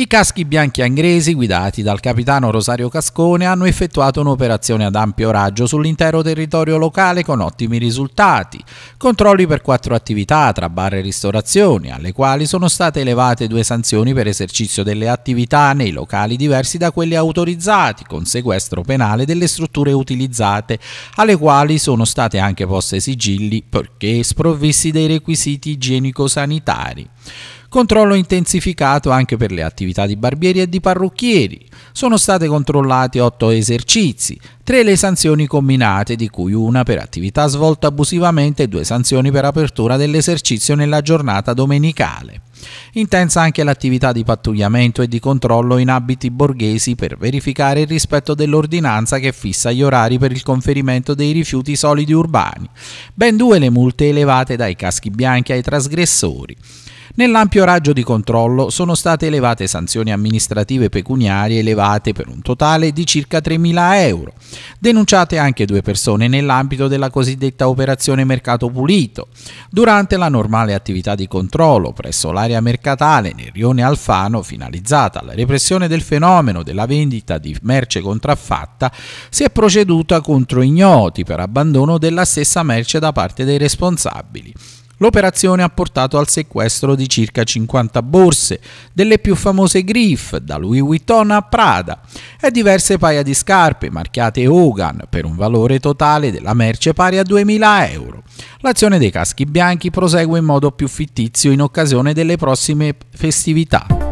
I caschi bianchi inglesi, guidati dal capitano Rosario Cascone, hanno effettuato un'operazione ad ampio raggio sull'intero territorio locale con ottimi risultati. Controlli per quattro attività, tra bar e ristorazioni, alle quali sono state elevate due sanzioni per esercizio delle attività nei locali diversi da quelli autorizzati, con sequestro penale delle strutture utilizzate, alle quali sono state anche poste sigilli perché sprovvisti dei requisiti igienico-sanitari. Controllo intensificato anche per le attività di barbieri e di parrucchieri. Sono state controllate 8 esercizi, 3 le sanzioni combinate, di cui una per attività svolta abusivamente e 2 sanzioni per apertura dell'esercizio nella giornata domenicale. Intensa anche l'attività di pattugliamento e di controllo in abiti borghesi per verificare il rispetto dell'ordinanza che fissa gli orari per il conferimento dei rifiuti solidi urbani. Ben due le multe elevate dai caschi bianchi ai trasgressori. Nell'ampio raggio di controllo sono state elevate sanzioni amministrative pecuniarie elevate per un totale di circa 3.000 euro. Denunciate anche due persone nell'ambito della cosiddetta operazione Mercato Pulito. Durante la normale attività di controllo presso l'area mercatale nel rione Alfano, finalizzata alla repressione del fenomeno della vendita di merce contraffatta, si è proceduta contro ignoti per abbandono della stessa merce da parte dei responsabili. L'operazione ha portato al sequestro di circa 50 borse, delle più famose Griff, da Louis Vuitton a Prada, e diverse paia di scarpe marchiate Hogan per un valore totale della merce pari a 2.000 euro. L'azione dei caschi bianchi prosegue in modo più fittizio in occasione delle prossime festività.